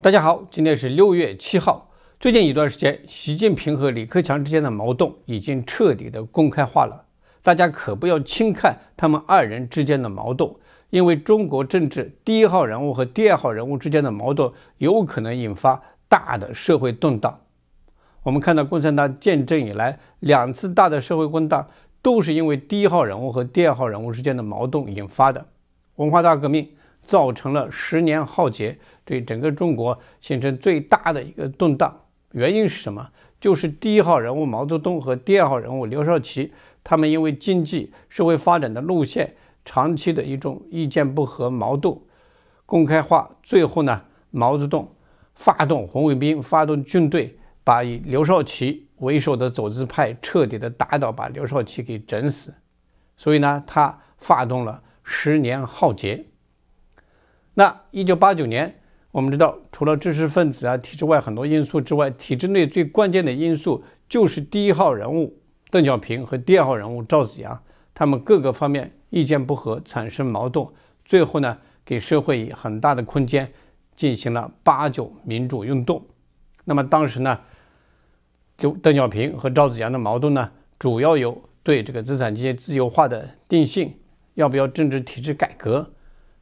大家好，今天是六月七号。最近一段时间，习近平和李克强之间的矛盾已经彻底的公开化了。大家可不要轻看他们二人之间的矛盾，因为中国政治第一号人物和第二号人物之间的矛盾，有可能引发大的社会动荡。我们看到，共产党建政以来，两次大的社会动荡，都是因为第一号人物和第二号人物之间的矛盾引发的。文化大革命造成了十年浩劫。对整个中国形成最大的一个动荡，原因是什么？就是第一号人物毛泽东和第二号人物刘少奇，他们因为经济社会发展的路线长期的一种意见不合，矛盾公开化，最后呢，毛泽东发动红卫兵，发动军队，把以刘少奇为首的走资派彻底的打倒，把刘少奇给整死。所以呢，他发动了十年浩劫。那一九八九年。我们知道，除了知识分子啊体制外很多因素之外，体制内最关键的因素就是第一号人物邓小平和第二号人物赵紫阳，他们各个方面意见不合，产生矛盾，最后呢给社会以很大的空间，进行了八九民主运动。那么当时呢，就邓小平和赵紫阳的矛盾呢，主要有对这个资产阶级自由化的定性，要不要政治体制改革，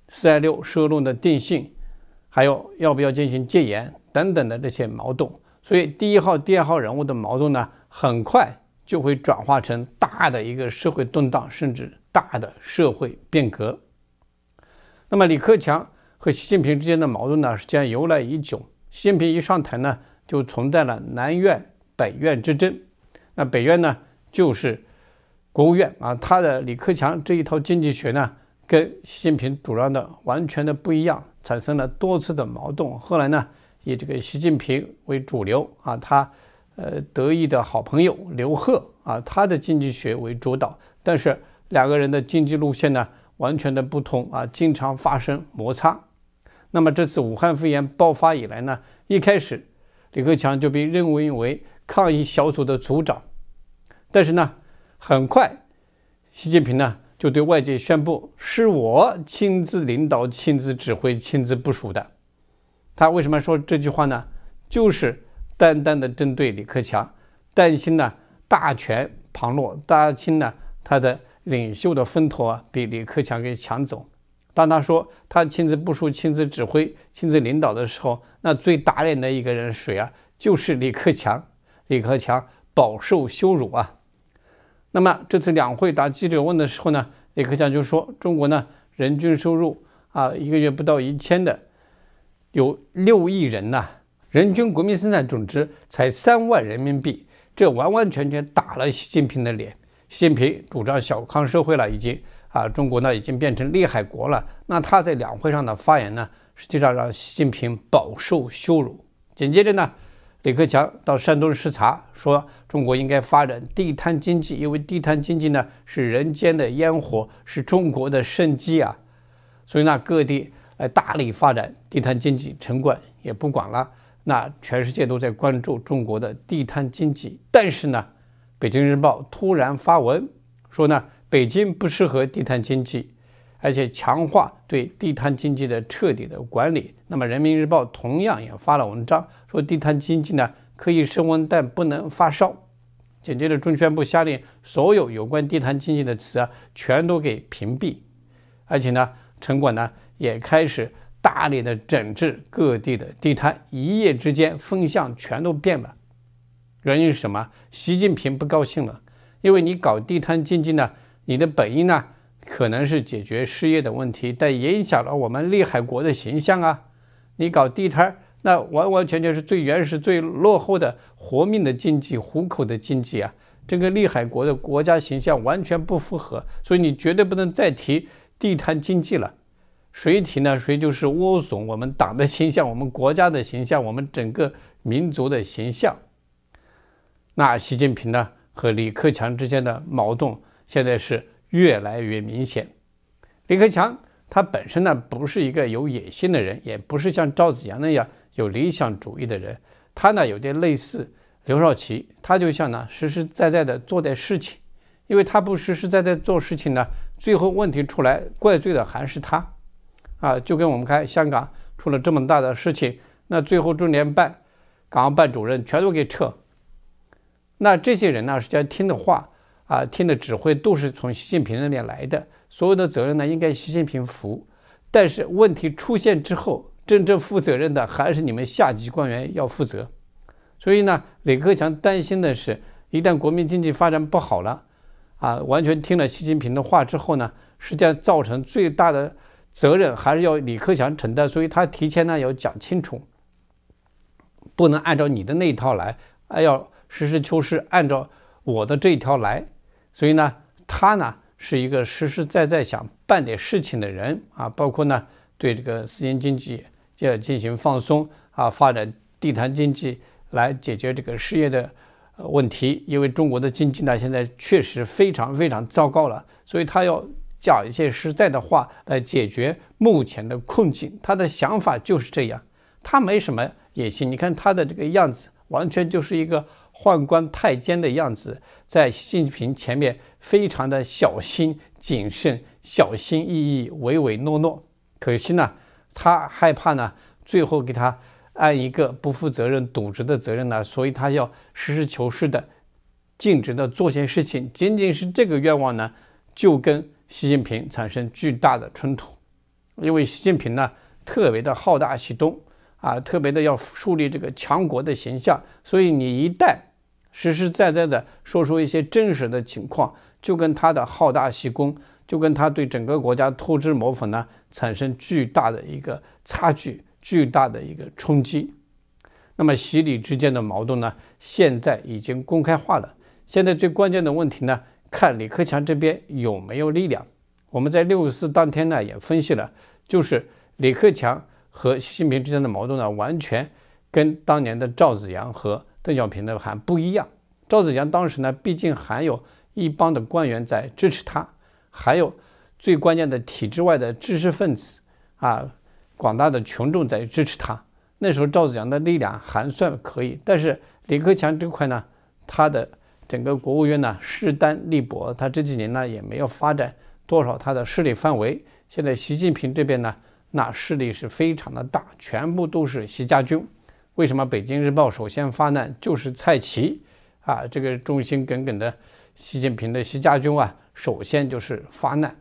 四二六社论的定性。还有要不要进行戒严等等的这些矛盾，所以第一号、第二号人物的矛盾呢，很快就会转化成大的一个社会动荡，甚至大的社会变革。那么李克强和习近平之间的矛盾呢，将由来已久。习近平一上台呢，就存在了南院北院之争。那北院呢，就是国务院啊，他的李克强这一套经济学呢。跟习近平主张的完全的不一样，产生了多次的矛盾。后来呢，以这个习近平为主流啊，他呃得意的好朋友刘鹤啊，他的经济学为主导，但是两个人的经济路线呢完全的不同啊，经常发生摩擦。那么这次武汉肺炎爆发以来呢，一开始李克强就被认为为抗疫小组的组长，但是呢，很快习近平呢。就对外界宣布是我亲自领导、亲自指挥、亲自部署的。他为什么说这句话呢？就是单单的针对李克强，担心呢大权旁落，担心呢他的领袖的风头啊被李克强给抢走。当他说他亲自部署、亲自指挥、亲自领导的时候，那最打脸的一个人谁啊？就是李克强。李克强饱受羞辱啊！那么这次两会答记者问的时候呢，李克强就说：“中国呢人均收入啊一个月不到一千的有六亿人呐，人均国民生产总值才三万人民币，这完完全全打了习近平的脸。习近平主张小康社会了，已经啊中国呢已经变成厉害国了。那他在两会上的发言呢，实际上让习近平饱受羞辱。紧接着呢。”李克强到山东视察，说中国应该发展地摊经济，因为地摊经济呢是人间的烟火，是中国的生机啊。所以呢，各地来大力发展地摊经济，城管也不管了。那全世界都在关注中国的地摊经济，但是呢，《北京日报》突然发文说呢，北京不适合地摊经济，而且强化对地摊经济的彻底的管理。那么，《人民日报》同样也发了文章。地摊经济呢可以升温，但不能发烧。紧接着，中宣部下令，所有有关地摊经济的词啊，全都给屏蔽。而且呢，城管呢也开始大力的整治各地的地摊，一夜之间风向全都变了。原因是什么？习近平不高兴了，因为你搞地摊经济呢，你的本意呢可能是解决失业的问题，但影响了我们利海国的形象啊！你搞地摊儿。那完完全全是最原始、最落后的活命的经济、糊口的经济啊！这个利海国的国家形象完全不符合，所以你绝对不能再提地摊经济了。谁提呢？谁就是窝怂我们党的形象、我们国家的形象、我们整个民族的形象。那习近平呢和李克强之间的矛盾现在是越来越明显。李克强他本身呢不是一个有野心的人，也不是像赵子阳那样。有理想主义的人，他呢有点类似刘少奇，他就像呢实实在在的做点事情，因为他不实实在在做事情呢，最后问题出来怪罪的还是他，啊，就跟我们看香港出了这么大的事情，那最后中联办、港澳办主任全都给撤，那这些人呢实际上听的话啊，听的指挥都是从习近平那边来的，所有的责任呢应该习近平负，但是问题出现之后。真正负责任的还是你们下级官员要负责，所以呢，李克强担心的是，一旦国民经济发展不好了，啊，完全听了习近平的话之后呢，实际上造成最大的责任还是要李克强承担，所以他提前呢要讲清楚，不能按照你的那一套来，哎，要实事求是，按照我的这一条来，所以呢，他呢是一个实实在在想办点事情的人啊，包括呢对这个私营经济。就要进行放松啊，发展地摊经济来解决这个失业的问题。因为中国的经济呢，现在确实非常非常糟糕了，所以他要讲一些实在的话来解决目前的困境。他的想法就是这样，他没什么野心。你看他的这个样子，完全就是一个宦官太监的样子，在习近平前面非常的小心谨慎、小心翼翼、唯唯诺诺。可惜呢。他害怕呢，最后给他按一个不负责任渎职的责任呢，所以他要实事求是的、尽职的做些事情。仅仅是这个愿望呢，就跟习近平产生巨大的冲突，因为习近平呢特别的好大喜功啊，特别的要树立这个强国的形象，所以你一旦实实在在的说出一些真实的情况，就跟他的好大喜功。就跟他对整个国家脱脂抹粉呢，产生巨大的一个差距，巨大的一个冲击。那么习李之间的矛盾呢，现在已经公开化了。现在最关键的问题呢，看李克强这边有没有力量。我们在六五四当天呢，也分析了，就是李克强和习近平之间的矛盾呢，完全跟当年的赵紫阳和邓小平的还不一样。赵紫阳当时呢，毕竟还有一帮的官员在支持他。还有最关键的体制外的知识分子啊，广大的群众在支持他。那时候赵子阳的力量还算可以，但是李克强这块呢，他的整个国务院呢势单力薄，他这几年呢也没有发展多少他的势力范围。现在习近平这边呢，那势力是非常的大，全部都是习家军。为什么《北京日报》首先发难就是蔡奇啊？这个忠心耿耿的习近平的习家军啊！首先就是发难，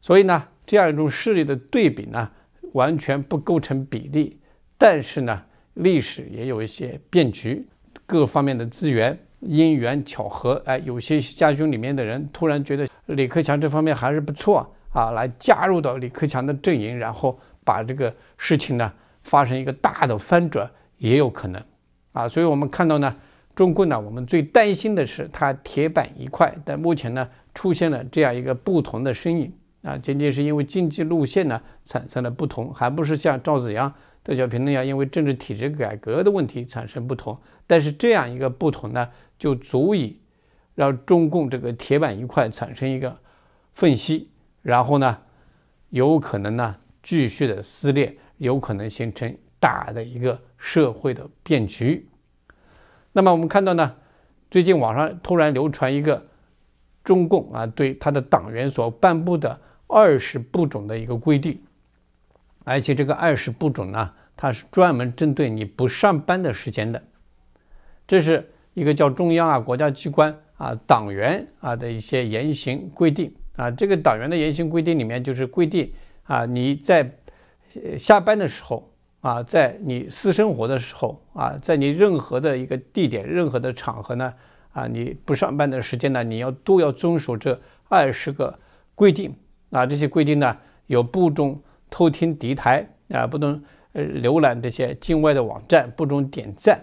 所以呢，这样一种势力的对比呢，完全不构成比例。但是呢，历史也有一些变局，各方面的资源、因缘巧合，哎，有些家军里面的人突然觉得李克强这方面还是不错啊，来加入到李克强的阵营，然后把这个事情呢发生一个大的翻转也有可能啊。所以我们看到呢。中共呢，我们最担心的是它铁板一块，但目前呢出现了这样一个不同的身影啊，仅仅是因为经济路线呢产生了不同，还不是像赵子阳、邓小平那样因为政治体制改革的问题产生不同。但是这样一个不同呢，就足以让中共这个铁板一块产生一个缝隙，然后呢，有可能呢继续的撕裂，有可能形成大的一个社会的变局。那么我们看到呢，最近网上突然流传一个中共啊对他的党员所颁布的二十不准的一个规定，而且这个二十不准呢，它是专门针对你不上班的时间的，这是一个叫中央啊国家机关啊党员啊的一些言行规定啊，这个党员的言行规定里面就是规定啊你在下班的时候。啊，在你私生活的时候啊，在你任何的一个地点、任何的场合呢，啊，你不上班的时间呢，你要都要遵守这二十个规定。啊，这些规定呢，有不准偷听敌台啊，不能呃浏览这些境外的网站，不准点赞，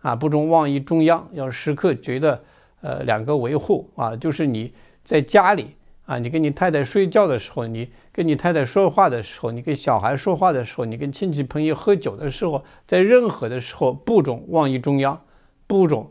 啊，不准妄议中央，要时刻觉得呃两个维护啊，就是你在家里。啊，你跟你太太睡觉的时候，你跟你太太说话的时候，你跟小孩说话的时候，你跟亲戚朋友喝酒的时候，在任何的时候不准望于中央，不准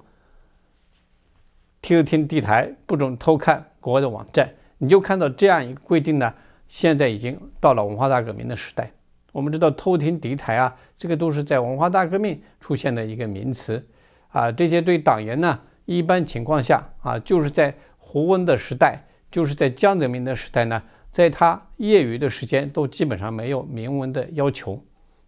偷听敌台，不准偷看国外的网站。你就看到这样一个规定呢？现在已经到了文化大革命的时代。我们知道偷听敌台啊，这个都是在文化大革命出现的一个名词啊。这些对党员呢，一般情况下啊，就是在胡温的时代。就是在江泽民的时代呢，在他业余的时间都基本上没有明文的要求，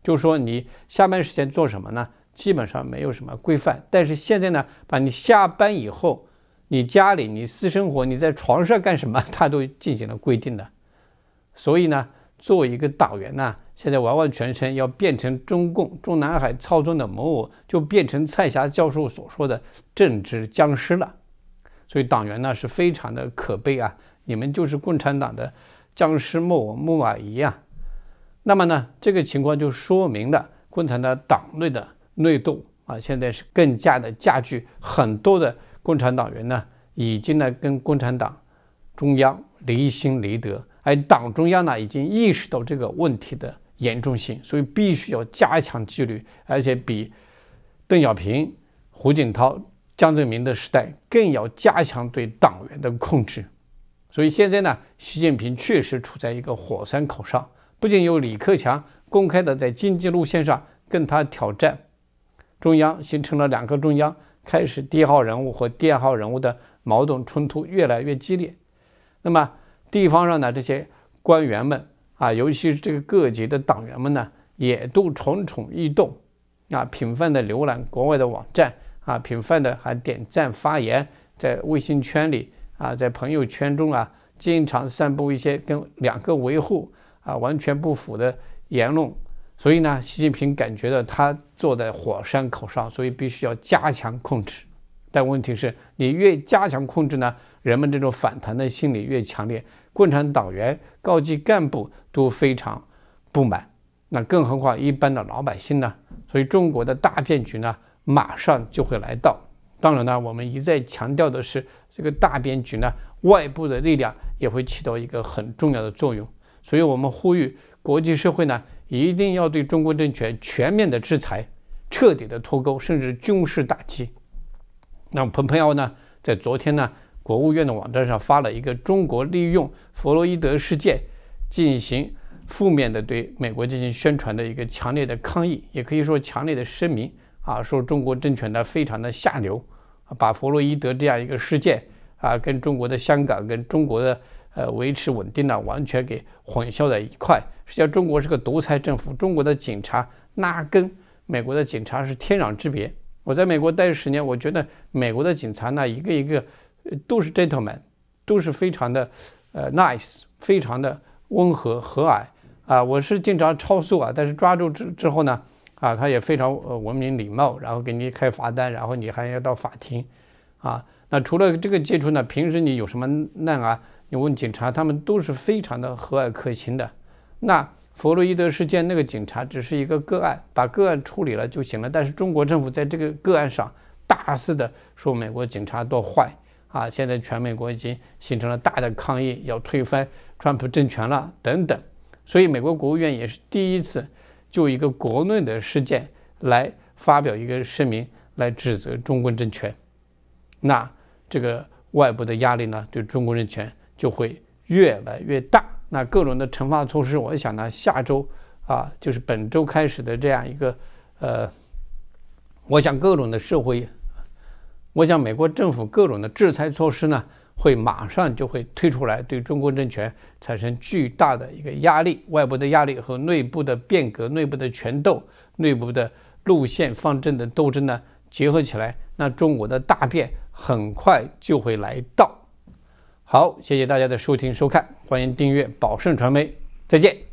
就说你下班时间做什么呢，基本上没有什么规范。但是现在呢，把你下班以后，你家里、你私生活、你在床上干什么，他都进行了规定的。所以呢，作为一个党员呢，现在完完全全要变成中共中南海操纵的某某，就变成蔡霞教授所说的政治僵尸了。所以党员呢是非常的可悲啊，你们就是共产党的僵尸木偶木马伊啊。那么呢，这个情况就说明了共产党党内的内斗啊，现在是更加的加剧。很多的共产党员呢，已经呢跟共产党中央离心离德，而党中央呢已经意识到这个问题的严重性，所以必须要加强纪律，而且比邓小平、胡锦涛。江泽民的时代更要加强对党员的控制，所以现在呢，习近平确实处在一个火山口上，不仅有李克强公开的在经济路线上跟他挑战，中央形成了两个中央，开始第一号人物和第二号人物的矛盾冲突越来越激烈。那么地方上呢，这些官员们啊，尤其是这个各级的党员们呢，也都蠢蠢欲动，啊，频繁的浏览国外的网站。啊，频繁的还点赞发言，在微信圈里啊，在朋友圈中啊，经常散布一些跟两个维护啊完全不符的言论。所以呢，习近平感觉到他坐在火山口上，所以必须要加强控制。但问题是，你越加强控制呢，人们这种反弹的心理越强烈。共产党员、高级干部都非常不满，那更何况一般的老百姓呢？所以中国的大骗局呢？马上就会来到。当然呢，我们一再强调的是，这个大变局呢，外部的力量也会起到一个很重要的作用。所以，我们呼吁国际社会呢，一定要对中国政权全面的制裁、彻底的脱钩，甚至军事打击。那蓬佩奥呢，在昨天呢，国务院的网站上发了一个中国利用弗洛伊德事件进行负面的对美国进行宣传的一个强烈的抗议，也可以说强烈的声明。啊，说中国政权呢非常的下流，把弗洛伊德这样一个事件啊，跟中国的香港跟中国的呃维持稳定呢完全给混淆在一块。实际上，中国是个独裁政府，中国的警察那跟美国的警察是天壤之别。我在美国待十年，我觉得美国的警察呢一个一个都是 gentleman，都是非常的呃 nice，非常的温和和蔼啊。我是经常超速啊，但是抓住之之后呢？啊，他也非常呃文明礼貌，然后给你开罚单，然后你还要到法庭，啊，那除了这个接触呢，平时你有什么难啊，你问警察，他们都是非常的和蔼可亲的。那弗洛伊德事件那个警察只是一个个案，把个案处理了就行了。但是中国政府在这个个案上大肆的说美国警察多坏啊，现在全美国已经形成了大的抗议，要推翻川普政权了等等。所以美国国务院也是第一次。就一个国内的事件来发表一个声明来指责中国政权，那这个外部的压力呢，对中国人权就会越来越大。那各种的惩罚措施，我想呢，下周啊，就是本周开始的这样一个呃，我想各种的社会，我想美国政府各种的制裁措施呢。会马上就会推出来，对中国政权产生巨大的一个压力，外部的压力和内部的变革、内部的权斗、内部的路线方针的斗争呢结合起来，那中国的大变很快就会来到。好，谢谢大家的收听收看，欢迎订阅宝盛传媒，再见。